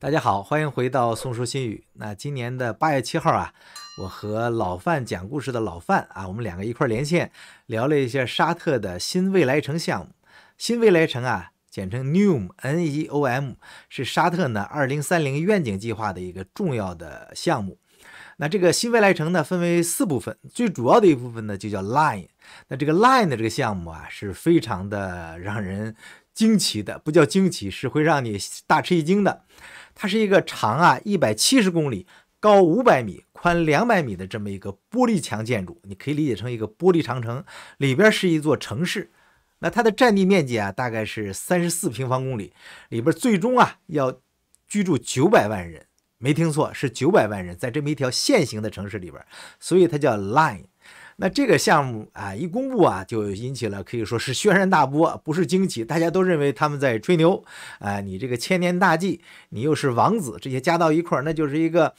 大家好，欢迎回到《宋书新语》。那今年的八月七号啊，我和老范讲故事的老范啊，我们两个一块连线聊了一下沙特的新未来城项目。新未来城啊，简称 New N E O M，是沙特呢二零三零愿景计划的一个重要的项目。那这个新未来城呢，分为四部分，最主要的一部分呢就叫 Line。那这个 Line 的这个项目啊，是非常的让人惊奇的，不叫惊奇，是会让你大吃一惊的。它是一个长啊一百七十公里、高五百米、宽两百米的这么一个玻璃墙建筑，你可以理解成一个玻璃长城，里边是一座城市。那它的占地面积啊，大概是三十四平方公里，里边最终啊要居住九百万人，没听错，是九百万人在这么一条线形的城市里边，所以它叫 Line。那这个项目啊，一公布啊，就引起了可以说是轩然大波，不是惊奇，大家都认为他们在吹牛啊。你这个千年大计，你又是王子，这些加到一块，那就是一个，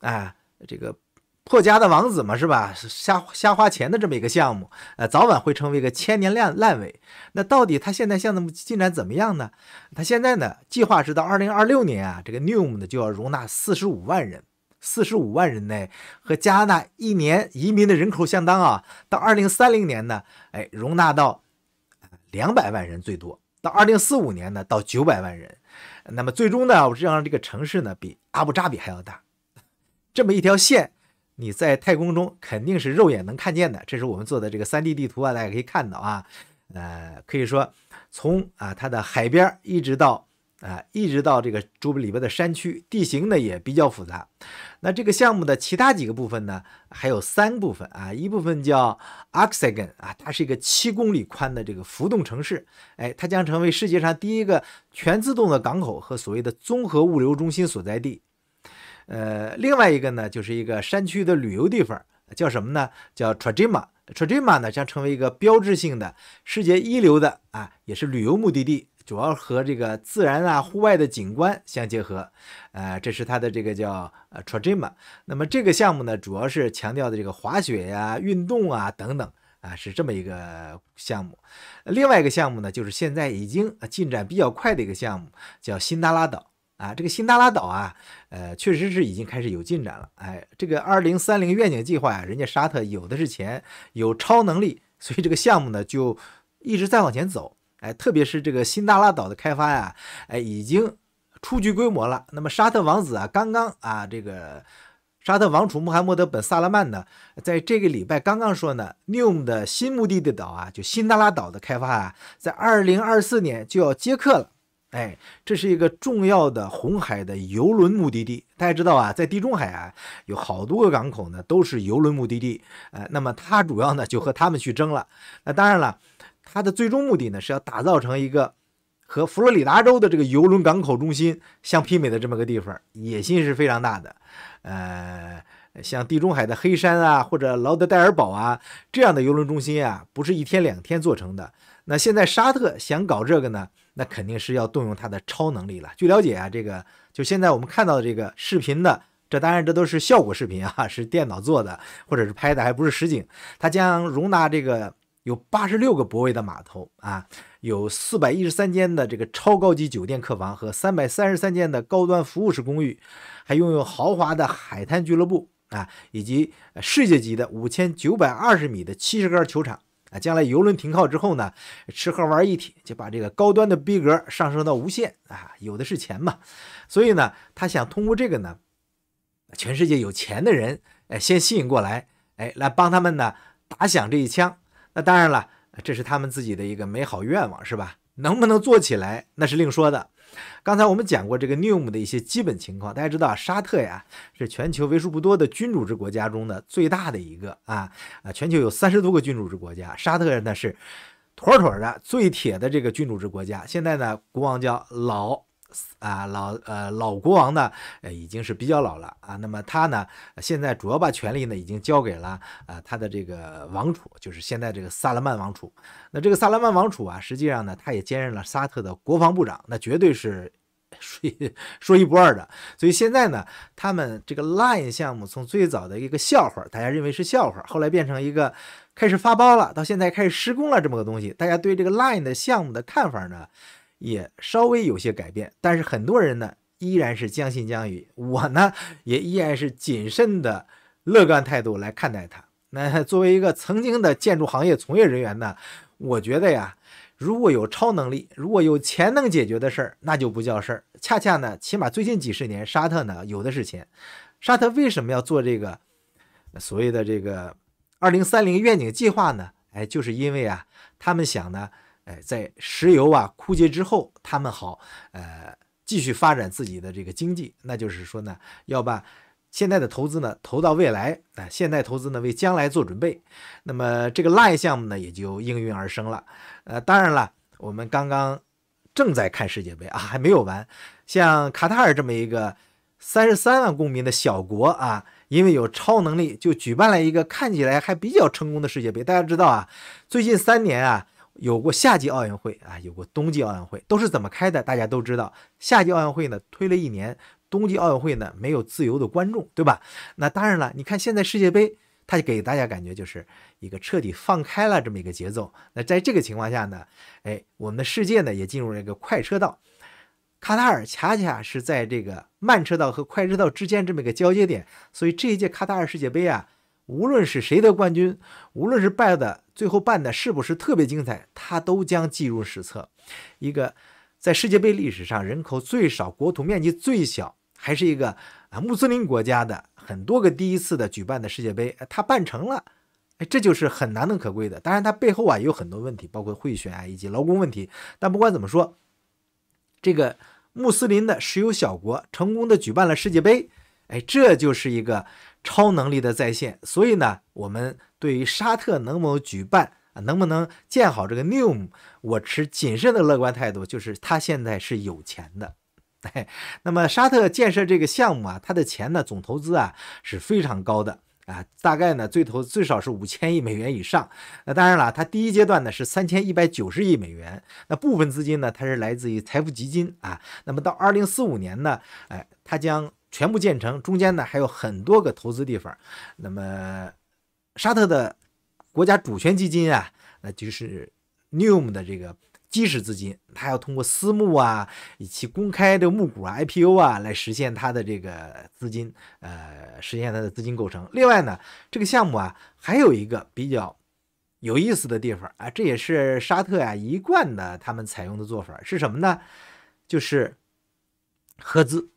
啊，这个破家的王子嘛，是吧？瞎瞎花钱的这么一个项目，呃，早晚会成为一个千年烂烂尾。那到底它现在项目进展怎么样呢？它现在呢，计划是到二零二六年啊，这个 n e w 呢就要容纳四十五万人。四十五万人呢，和加拿大一年移民的人口相当啊。到二零三零年呢，哎，容纳到两百万人最多；到二零四五年呢，到九百万人。那么最终呢，我让这个城市呢，比阿布扎比还要大。这么一条线，你在太空中肯定是肉眼能看见的。这是我们做的这个三 D 地图啊，大家可以看到啊，呃，可以说从啊它的海边一直到。啊，一直到这个中部里边的山区，地形呢也比较复杂。那这个项目的其他几个部分呢，还有三部分啊，一部分叫 o x a g a n 啊，它是一个七公里宽的这个浮动城市，哎，它将成为世界上第一个全自动的港口和所谓的综合物流中心所在地。呃，另外一个呢，就是一个山区的旅游地方，叫什么呢？叫 t r a j i m a t r a j i m a 呢将成为一个标志性的、世界一流的啊，也是旅游目的地。主要和这个自然啊、户外的景观相结合，呃，这是它的这个叫呃 Tajima r。那么这个项目呢，主要是强调的这个滑雪呀、运动啊等等啊，是这么一个项目。另外一个项目呢，就是现在已经进展比较快的一个项目，叫辛达拉岛啊。这个辛达拉岛啊，呃，确实是已经开始有进展了。哎，这个二零三零愿景计划呀，人家沙特有的是钱，有超能力，所以这个项目呢就一直在往前走。哎，特别是这个新达拉岛的开发呀，哎，已经初具规模了。那么沙特王子啊，刚刚啊，这个沙特王储穆罕默德本萨拉曼呢，在这个礼拜刚刚说呢，New 的新目的地岛啊，就新达拉岛的开发啊，在二零二四年就要接客了。哎，这是一个重要的红海的游轮目的地。大家知道啊，在地中海啊，有好多个港口呢，都是游轮目的地。呃，那么它主要呢，就和他们去争了。那当然了。它的最终目的呢，是要打造成一个和佛罗里达州的这个邮轮港口中心相媲美的这么个地方，野心是非常大的。呃，像地中海的黑山啊，或者劳德代尔堡啊这样的邮轮中心啊，不是一天两天做成的。那现在沙特想搞这个呢，那肯定是要动用它的超能力了。据了解啊，这个就现在我们看到的这个视频的，这当然这都是效果视频啊，是电脑做的或者是拍的，还不是实景。它将容纳这个。有八十六个泊位的码头啊，有四百一十三间的这个超高级酒店客房和三百三十三间的高端服务式公寓，还拥有豪华的海滩俱乐部啊，以及世界级的五千九百二十米的七十杆球场啊。将来游轮停靠之后呢，吃喝玩一体，就把这个高端的逼格上升到无限啊，有的是钱嘛。所以呢，他想通过这个呢，全世界有钱的人哎，先吸引过来哎，来帮他们呢打响这一枪。那当然了，这是他们自己的一个美好愿望，是吧？能不能做起来，那是另说的。刚才我们讲过这个 NUM 的一些基本情况，大家知道，沙特呀是全球为数不多的君主制国家中的最大的一个啊啊！全球有三十多个君主制国家，沙特那是妥妥的最铁的这个君主制国家。现在呢，国王叫老。啊，老呃老国王呢，呃已经是比较老了啊。那么他呢，现在主要把权力呢已经交给了啊他的这个王储，就是现在这个萨勒曼王储。那这个萨勒曼王储啊，实际上呢，他也兼任了沙特的国防部长，那绝对是说一说一不二的。所以现在呢，他们这个 Line 项目从最早的一个笑话，大家认为是笑话，后来变成一个开始发包了，到现在开始施工了这么个东西。大家对这个 Line 的项目的看法呢？也稍微有些改变，但是很多人呢依然是将信将疑。我呢也依然是谨慎的乐观态度来看待它。那 作为一个曾经的建筑行业从业人员呢，我觉得呀，如果有超能力，如果有钱能解决的事儿，那就不叫事儿。恰恰呢，起码最近几十年，沙特呢有的是钱。沙特为什么要做这个所谓的这个二零三零愿景计划呢？哎，就是因为啊，他们想呢。哎，在石油啊枯竭之后，他们好，呃，继续发展自己的这个经济，那就是说呢，要把现在的投资呢投到未来啊，现在投资呢为将来做准备，那么这个 LINE 项目呢也就应运而生了。呃，当然了，我们刚刚正在看世界杯啊，还没有完。像卡塔尔这么一个三十三万公民的小国啊，因为有超能力，就举办了一个看起来还比较成功的世界杯。大家知道啊，最近三年啊。有过夏季奥运会啊，有过冬季奥运会，都是怎么开的？大家都知道，夏季奥运会呢推了一年，冬季奥运会呢没有自由的观众，对吧？那当然了，你看现在世界杯，它就给大家感觉就是一个彻底放开了这么一个节奏。那在这个情况下呢，哎，我们的世界呢也进入了一个快车道。卡塔尔恰恰是在这个慢车道和快车道之间这么一个交接点，所以这一届卡塔尔世界杯啊，无论是谁得冠军，无论是败的。最后办的是不是特别精彩？它都将记入史册。一个在世界杯历史上人口最少、国土面积最小，还是一个啊穆斯林国家的很多个第一次的举办的世界杯，它办成了。哎，这就是很难能可贵的。当然，它背后啊有很多问题，包括贿选啊以及劳工问题。但不管怎么说，这个穆斯林的石油小国成功的举办了世界杯，哎，这就是一个超能力的再现。所以呢，我们。对于沙特能否举办啊，能不能建好这个 NUM，我持谨慎的乐观态度。就是他现在是有钱的，哎，那么沙特建设这个项目啊，他的钱呢，总投资啊是非常高的啊，大概呢最投最少是五千亿美元以上。那当然了，他第一阶段呢是三千一百九十亿美元，那部分资金呢，它是来自于财富基金啊。那么到二零四五年呢，哎，它将全部建成，中间呢还有很多个投资地方，那么。沙特的国家主权基金啊，那就是 NUM 的这个基石资金，它要通过私募啊，以及公开的募股啊、IPO 啊来实现它的这个资金，呃，实现它的资金构成。另外呢，这个项目啊还有一个比较有意思的地方啊，这也是沙特呀一贯的他们采用的做法是什么呢？就是合资。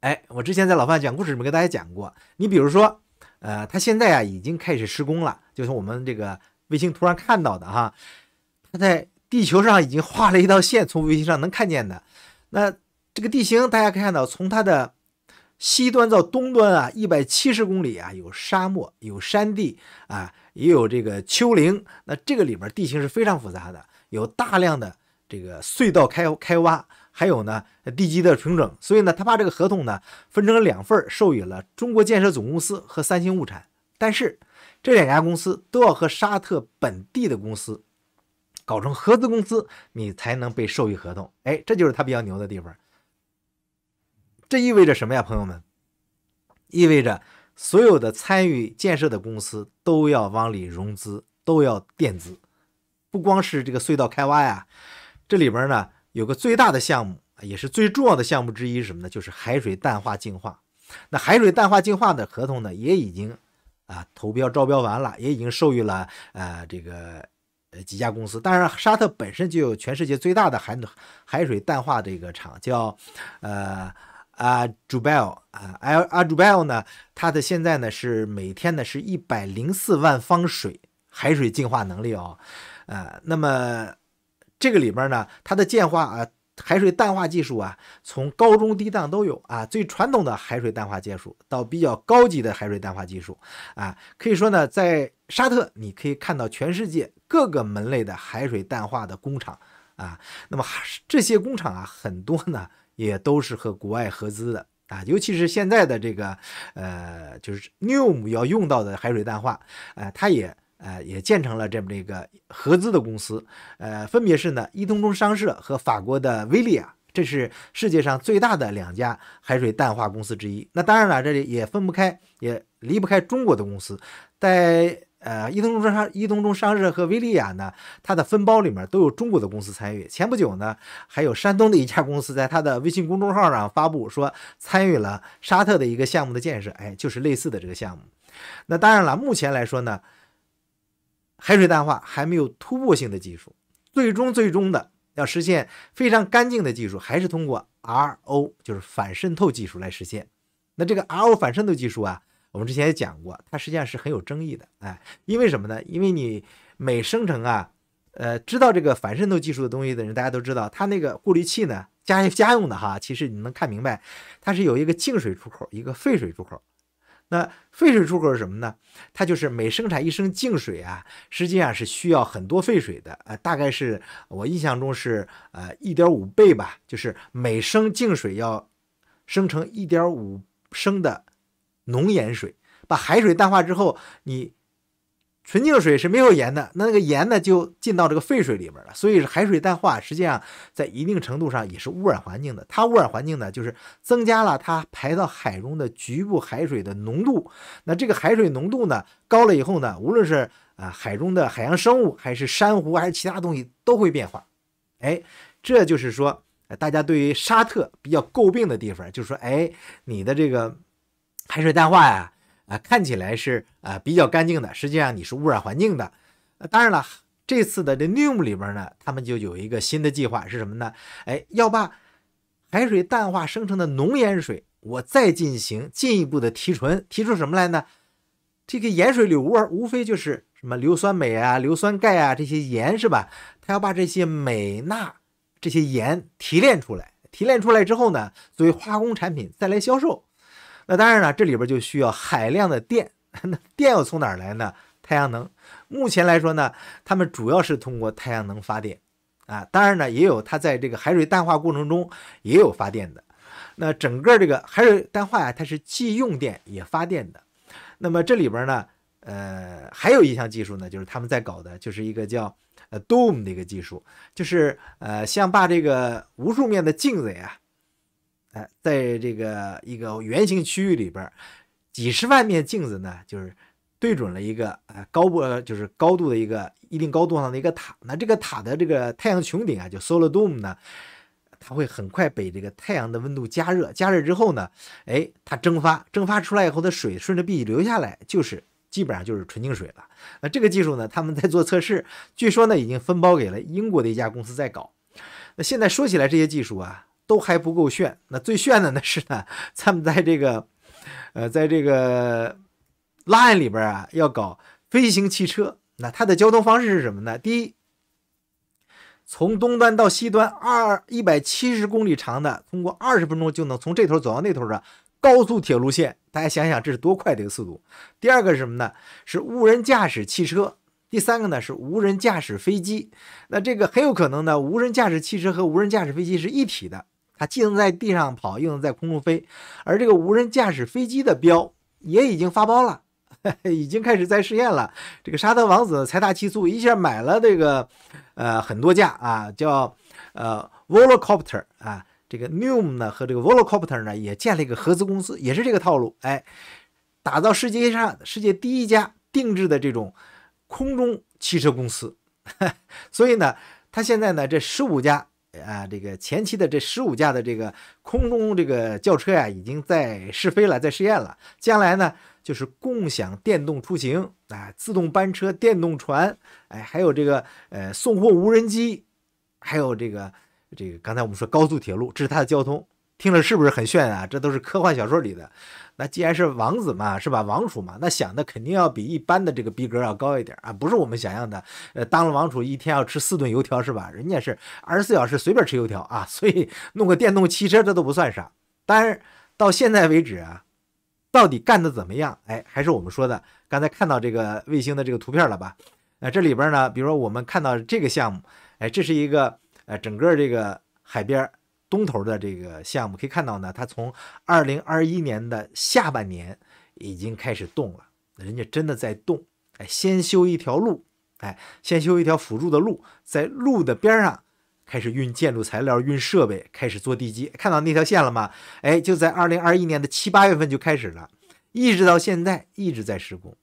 哎，我之前在老范讲故事里面跟大家讲过，你比如说。呃，它现在啊已经开始施工了，就是我们这个卫星突然看到的哈，它在地球上已经画了一道线，从卫星上能看见的。那这个地形大家可以看到，从它的西端到东端啊，一百七十公里啊，有沙漠，有山地啊，也有这个丘陵。那这个里边地形是非常复杂的，有大量的这个隧道开开挖。还有呢，地基的平整，所以呢，他把这个合同呢分成了两份，授予了中国建设总公司和三星物产。但是这两家公司都要和沙特本地的公司搞成合资公司，你才能被授予合同。哎，这就是他比较牛的地方。这意味着什么呀，朋友们？意味着所有的参与建设的公司都要往里融资，都要垫资，不光是这个隧道开挖呀，这里边呢。有个最大的项目，也是最重要的项目之一是什么呢？就是海水淡化净化。那海水淡化净化的合同呢，也已经啊投标招标完了，也已经授予了呃这个呃几家公司。当然，沙特本身就有全世界最大的海海水淡化这个厂，叫呃阿朱拜尔啊阿朱拜尔呢，它的现在呢是每天呢是一百零四万方水海水净化能力啊，呃那么。这个里边呢，它的建化啊，海水淡化技术啊，从高中低档都有啊，最传统的海水淡化技术到比较高级的海水淡化技术啊，可以说呢，在沙特你可以看到全世界各个门类的海水淡化的工厂啊，那么这些工厂啊，很多呢也都是和国外合资的啊，尤其是现在的这个呃，就是 n e w m 要用到的海水淡化，呃，它也。呃，也建成了这么一个合资的公司，呃，分别是呢，伊通中商社和法国的威利亚，这是世界上最大的两家海水淡化公司之一。那当然了，这里也分不开，也离不开中国的公司，在呃，伊通中商伊通中商社和威利亚呢，它的分包里面都有中国的公司参与。前不久呢，还有山东的一家公司，在它的微信公众号上发布说参与了沙特的一个项目的建设，哎，就是类似的这个项目。那当然了，目前来说呢。海水淡化还没有突破性的技术，最终最终的要实现非常干净的技术，还是通过 RO 就是反渗透技术来实现。那这个 RO 反渗透技术啊，我们之前也讲过，它实际上是很有争议的，哎，因为什么呢？因为你每生成啊，呃，知道这个反渗透技术的东西的人，大家都知道，它那个过滤器呢，家家用的哈，其实你能看明白，它是有一个净水出口，一个废水出口。那废水出口是什么呢？它就是每生产一升净水啊，实际上是需要很多废水的呃，大概是我印象中是呃一点五倍吧，就是每升净水要生成一点五升的浓盐水，把海水淡化之后，你。纯净水是没有盐的，那那个盐呢就进到这个废水里边了。所以海水淡化实际上在一定程度上也是污染环境的。它污染环境呢，就是增加了它排到海中的局部海水的浓度。那这个海水浓度呢高了以后呢，无论是啊海中的海洋生物，还是珊瑚，还是其他东西都会变化。哎，这就是说大家对于沙特比较诟病的地方，就是说哎你的这个海水淡化呀。啊，看起来是啊比较干净的，实际上你是污染环境的。当然了，这次的这 Newm 里边呢，他们就有一个新的计划是什么呢？哎，要把海水淡化生成的浓盐水，我再进行进一步的提纯，提出什么来呢？这个盐水里无无非就是什么硫酸镁啊、硫酸钙啊这些盐是吧？他要把这些镁、钠这些盐提炼出来，提炼出来之后呢，作为化工产品再来销售。那当然了，这里边就需要海量的电，那电要从哪儿来呢？太阳能。目前来说呢，他们主要是通过太阳能发电，啊，当然呢，也有它在这个海水淡化过程中也有发电的。那整个这个海水淡化呀，它是既用电也发电的。那么这里边呢，呃，还有一项技术呢，就是他们在搞的，就是一个叫呃 Doom 的一个技术，就是呃，像把这个无数面的镜子呀。哎，在这个一个圆形区域里边，几十万面镜子呢，就是对准了一个呃高波，就是高度的一个一定高度上的一个塔。那这个塔的这个太阳穹顶啊，就 Solar Dome 呢，它会很快被这个太阳的温度加热，加热之后呢，哎，它蒸发，蒸发出来以后的水顺着壁流下来，就是基本上就是纯净水了。那这个技术呢，他们在做测试，据说呢已经分包给了英国的一家公司在搞。那现在说起来这些技术啊。都还不够炫，那最炫的呢是呢？他 们在这个，呃，在这个拉案里边啊，要搞飞行汽车。那它的交通方式是什么呢？第一，从东端到西端二一百七十公里长的，通过二十分钟就能从这头走到那头的高速铁路线。大家想想，这是多快的一个速度？第二个是什么呢？是无人驾驶汽车。第三个呢是无人驾驶飞机。那这个很有可能呢，无人驾驶汽车和无人驾驶飞机是一体的。它既能在地上跑，又能在空中飞，而这个无人驾驶飞机的标也已经发包了，已经开始在试验了。这个沙特王子财大气粗，一下买了这个，呃，很多架啊，叫呃 Volocopter 啊。这个 n e u m 呢和这个 Volocopter 呢也建了一个合资公司，也是这个套路，哎，打造世界上世界第一家定制的这种空中汽车公司。所以呢，他现在呢这十五家。啊，这个前期的这十五架的这个空中这个轿车呀，已经在试飞了，在试验了。将来呢，就是共享电动出行啊，自动班车、电动船，哎，还有这个呃送货无人机，还有这个这个刚才我们说高速铁路，这是它的交通。听着是不是很炫啊？这都是科幻小说里的。那既然是王子嘛，是吧？王储嘛，那想的肯定要比一般的这个逼格要高一点啊，不是我们想象的。呃，当了王储一天要吃四顿油条是吧？人家是二十四小时随便吃油条啊，所以弄个电动汽车这都不算啥。但是到现在为止啊，到底干的怎么样？哎，还是我们说的，刚才看到这个卫星的这个图片了吧？那这里边呢，比如说我们看到这个项目，哎，这是一个呃，整个这个海边。东头的这个项目可以看到呢，它从二零二一年的下半年已经开始动了，人家真的在动。哎，先修一条路，哎，先修一条辅助的路，在路的边上开始运建筑材料、运设备，开始做地基。看到那条线了吗？哎，就在二零二一年的七八月份就开始了，一直到现在一直在施工。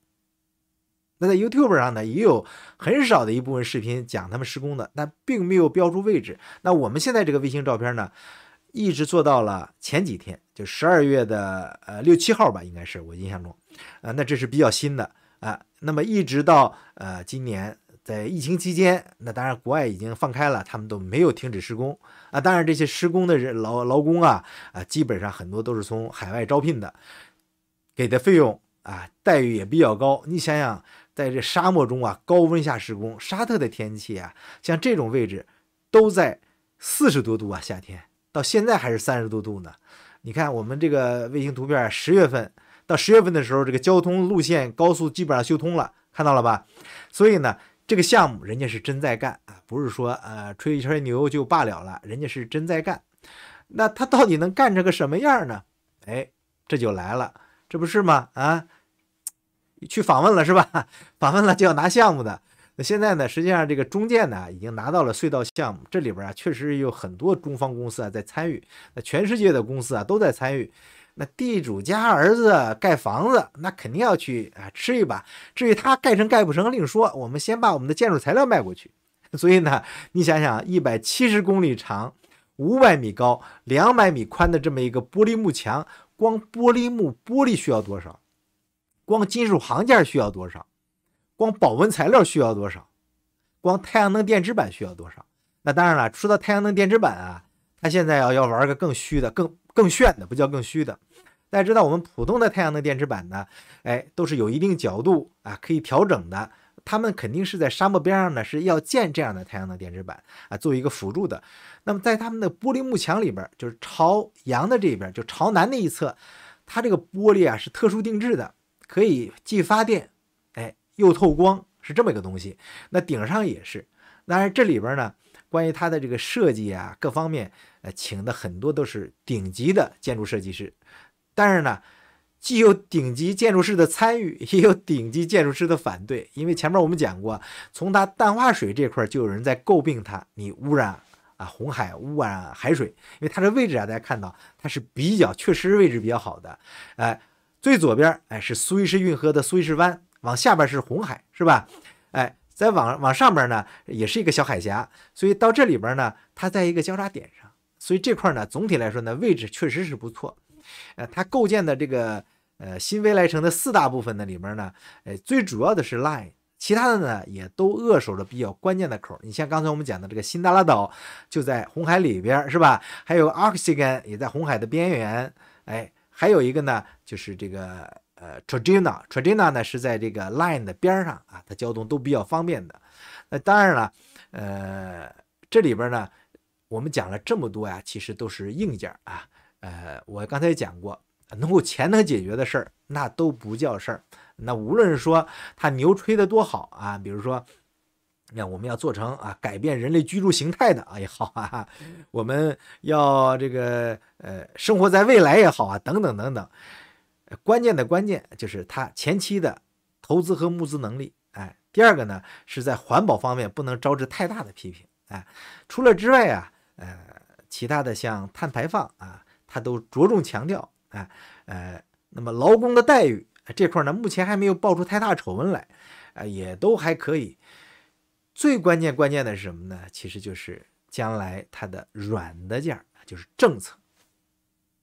那在 YouTube 上呢，也有很少的一部分视频讲他们施工的，但并没有标注位置。那我们现在这个卫星照片呢，一直做到了前几天，就十二月的呃六七号吧，应该是我印象中，呃，那这是比较新的啊。那么一直到呃今年在疫情期间，那当然国外已经放开了，他们都没有停止施工啊。当然这些施工的人劳劳工啊啊，基本上很多都是从海外招聘的，给的费用啊待遇也比较高。你想想。在这沙漠中啊，高温下施工。沙特的天气啊，像这种位置，都在四十多度啊，夏天到现在还是三十多度呢。你看我们这个卫星图片，十月份到十月份的时候，这个交通路线高速基本上修通了，看到了吧？所以呢，这个项目人家是真在干啊，不是说呃吹一吹牛就罢了了，人家是真在干。那他到底能干成个什么样呢？哎，这就来了，这不是吗？啊？去访问了是吧？访问了就要拿项目的。那现在呢？实际上这个中建呢已经拿到了隧道项目，这里边啊确实有很多中方公司啊在参与，那全世界的公司啊都在参与。那地主家儿子盖房子，那肯定要去啊吃一把。至于他盖成盖不成另说，我们先把我们的建筑材料卖过去。所以呢，你想想，一百七十公里长、五百米高、两百米宽的这么一个玻璃幕墙，光玻璃幕玻璃需要多少？光金属行件需要多少？光保温材料需要多少？光太阳能电池板需要多少？那当然了，说到太阳能电池板啊，它现在要要玩个更虚的、更更炫的，不叫更虚的。大家知道我们普通的太阳能电池板呢，哎，都是有一定角度啊，可以调整的。他们肯定是在沙漠边上呢，是要建这样的太阳能电池板啊，作为一个辅助的。那么在他们的玻璃幕墙里边，就是朝阳的这边，就朝南那一侧，它这个玻璃啊是特殊定制的。可以既发电，哎，又透光，是这么一个东西。那顶上也是。当然，这里边呢，关于它的这个设计啊，各方面呃，请的很多都是顶级的建筑设计师。但是呢，既有顶级建筑师的参与，也有顶级建筑师的反对。因为前面我们讲过，从它淡化水这块，就有人在诟病它，你污染啊，红海污染海水。因为它的位置啊，大家看到它是比较，确实位置比较好的，哎。最左边，哎，是苏伊士运河的苏伊士湾，往下边是红海，是吧？哎，再往往上边呢，也是一个小海峡，所以到这里边呢，它在一个交叉点上，所以这块呢，总体来说呢，位置确实是不错。呃，它构建的这个呃新未来城的四大部分的里面呢，哎，最主要的是 Line，其他的呢也都扼守了比较关键的口。你像刚才我们讲的这个辛达拉岛，就在红海里边，是吧？还有 Oxygen 也在红海的边缘，哎。还有一个呢，就是这个呃 t r a j i n a t r a j i n a 呢是在这个 Line 的边儿上啊，它交通都比较方便的。那当然了，呃，这里边呢，我们讲了这么多呀，其实都是硬件啊。呃，我刚才讲过，能够钱能解决的事儿，那都不叫事儿。那无论说他牛吹得多好啊，比如说。那我们要做成啊，改变人类居住形态的啊也好啊，我们要这个呃，生活在未来也好啊，等等等等。关键的关键就是它前期的投资和募资能力，哎，第二个呢是在环保方面不能招致太大的批评，哎，除了之外啊，呃，其他的像碳排放啊，它都着重强调，哎，呃，那么劳工的待遇这块呢，目前还没有爆出太大丑闻来，呃，也都还可以。最关键关键的是什么呢？其实就是将来它的软的件儿，就是政策。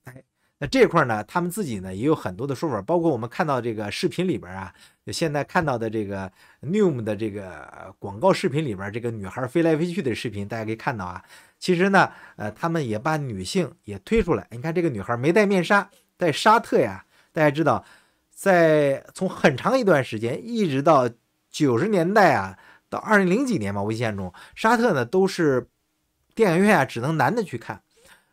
哎，那这块儿呢，他们自己呢也有很多的说法，包括我们看到这个视频里边啊，现在看到的这个 Newm 的这个广告视频里边，这个女孩飞来飞去的视频，大家可以看到啊，其实呢，呃，他们也把女性也推出来。你看这个女孩没戴面纱，在沙特呀，大家知道，在从很长一段时间一直到九十年代啊。到二零零几年嘛，危急当中，沙特呢都是电影院啊只能男的去看，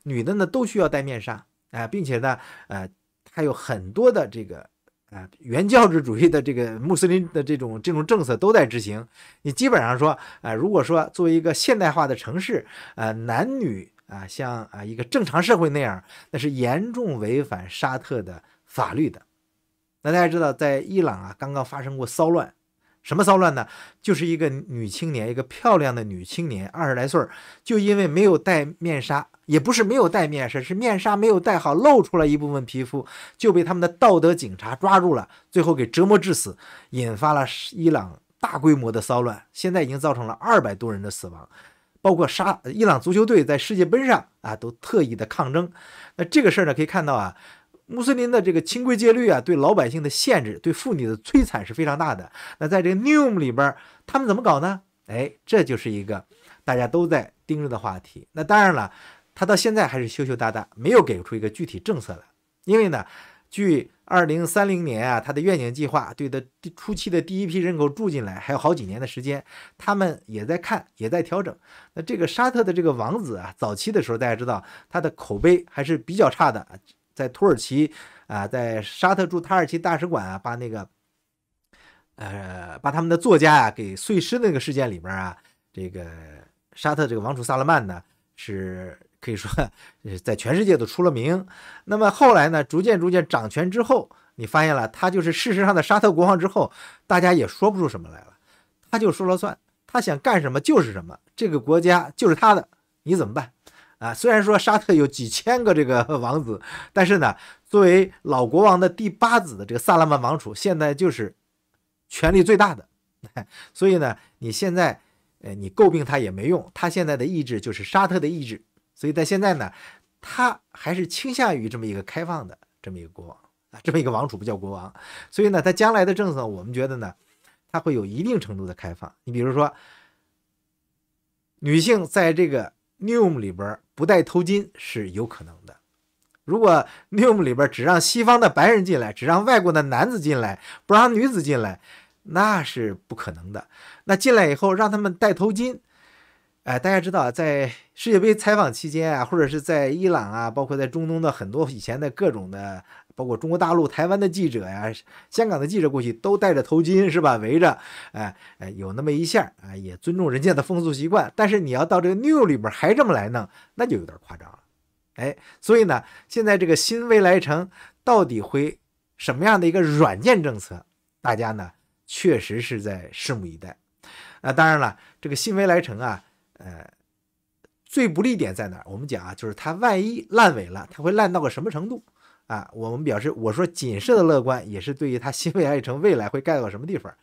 女的呢都需要戴面纱，啊，并且呢，呃，还有很多的这个，呃，原教旨主义的这个穆斯林的这种这种政策都在执行。你基本上说，呃，如果说作为一个现代化的城市，呃，男女啊像啊一个正常社会那样，那是严重违反沙特的法律的。那大家知道，在伊朗啊刚刚发生过骚乱。什么骚乱呢？就是一个女青年，一个漂亮的女青年，二十来岁儿，就因为没有戴面纱，也不是没有戴面纱，是面纱没有戴好，露出来一部分皮肤，就被他们的道德警察抓住了，最后给折磨致死，引发了伊朗大规模的骚乱，现在已经造成了二百多人的死亡，包括沙伊朗足球队在世界杯上啊都特意的抗争。那这个事儿呢，可以看到啊。穆斯林的这个清规戒律啊，对老百姓的限制，对妇女的摧残是非常大的。那在这个 n e w 里边，他们怎么搞呢？哎，这就是一个大家都在盯着的话题。那当然了，他到现在还是羞羞答答，没有给出一个具体政策来。因为呢，据二零三零年啊，他的愿景计划，对的初期的第一批人口住进来还有好几年的时间，他们也在看，也在调整。那这个沙特的这个王子啊，早期的时候，大家知道他的口碑还是比较差的。在土耳其啊，在沙特驻土耳其大使馆啊，把那个，呃，把他们的作家啊给碎尸那个事件里边啊，这个沙特这个王储萨勒曼呢，是可以说在全世界都出了名。那么后来呢，逐渐逐渐掌权之后，你发现了他就是事实上的沙特国王之后，大家也说不出什么来了，他就说了算，他想干什么就是什么，这个国家就是他的，你怎么办？啊，虽然说沙特有几千个这个 王子，但是呢，作为老国王的第八子的这个萨拉曼王储，现在就是权力最大的。所以呢，你现在呃，你诟病他也没用，他现在的意志就是沙特的意志。所以在现在呢，他还是倾向于这么一个开放的这么一个国王啊，这么一个王储不叫国王。所以呢，他将来的政策，我们觉得呢，他会有一定程度的开放。你比如说，女性在这个。n e u m 里边不戴头巾是有可能的。如果 n e u m 里边只让西方的白人进来，只让外国的男子进来，不让女子进来，那是不可能的。那进来以后让他们戴头巾，哎，大家知道在世界杯采访期间啊，或者是在伊朗啊，包括在中东的很多以前的各种的。包括中国大陆、台湾的记者呀，香港的记者过去都戴着头巾，是吧？围着，哎哎，有那么一下，哎，也尊重人家的风俗习惯。但是你要到这个 New 里边还这么来弄，那就有点夸张了，哎。所以呢，现在这个新未来城到底会什么样的一个软件政策，大家呢确实是在拭目以待。那当然了，这个新未来城啊，呃，最不利点在哪儿？我们讲啊，就是它万一烂尾了，它会烂到个什么程度？啊，我们表示我说谨慎的乐观，也是对于他新未来城未来会盖到什么地方。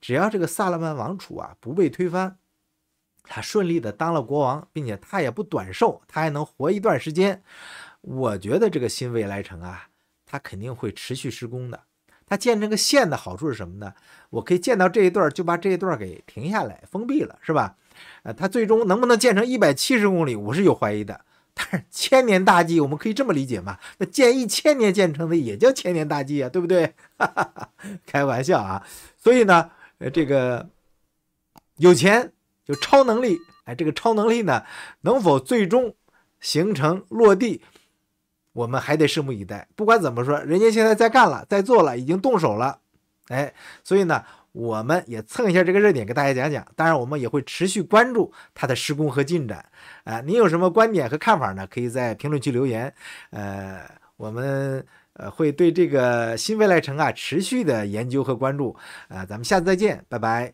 只要这个萨勒曼王储啊不被推翻，他顺利的当了国王，并且他也不短寿，他还能活一段时间。我觉得这个新未来城啊，他肯定会持续施工的。他建这个线的好处是什么呢？我可以建到这一段，就把这一段给停下来封闭了，是吧？呃，他最终能不能建成一百七十公里，我是有怀疑的。但是千年大计，我们可以这么理解嘛？那建一千年建成的也叫千年大计啊，对不对？哈哈哈，开玩笑啊！所以呢，呃，这个有钱就超能力，哎，这个超能力呢，能否最终形成落地，我们还得拭目以待。不管怎么说，人家现在在干了，在做了，已经动手了，哎，所以呢。我们也蹭一下这个热点，给大家讲讲。当然，我们也会持续关注它的施工和进展。啊，你有什么观点和看法呢？可以在评论区留言。呃，我们呃会对这个新未来城啊持续的研究和关注。啊，咱们下次再见，拜拜。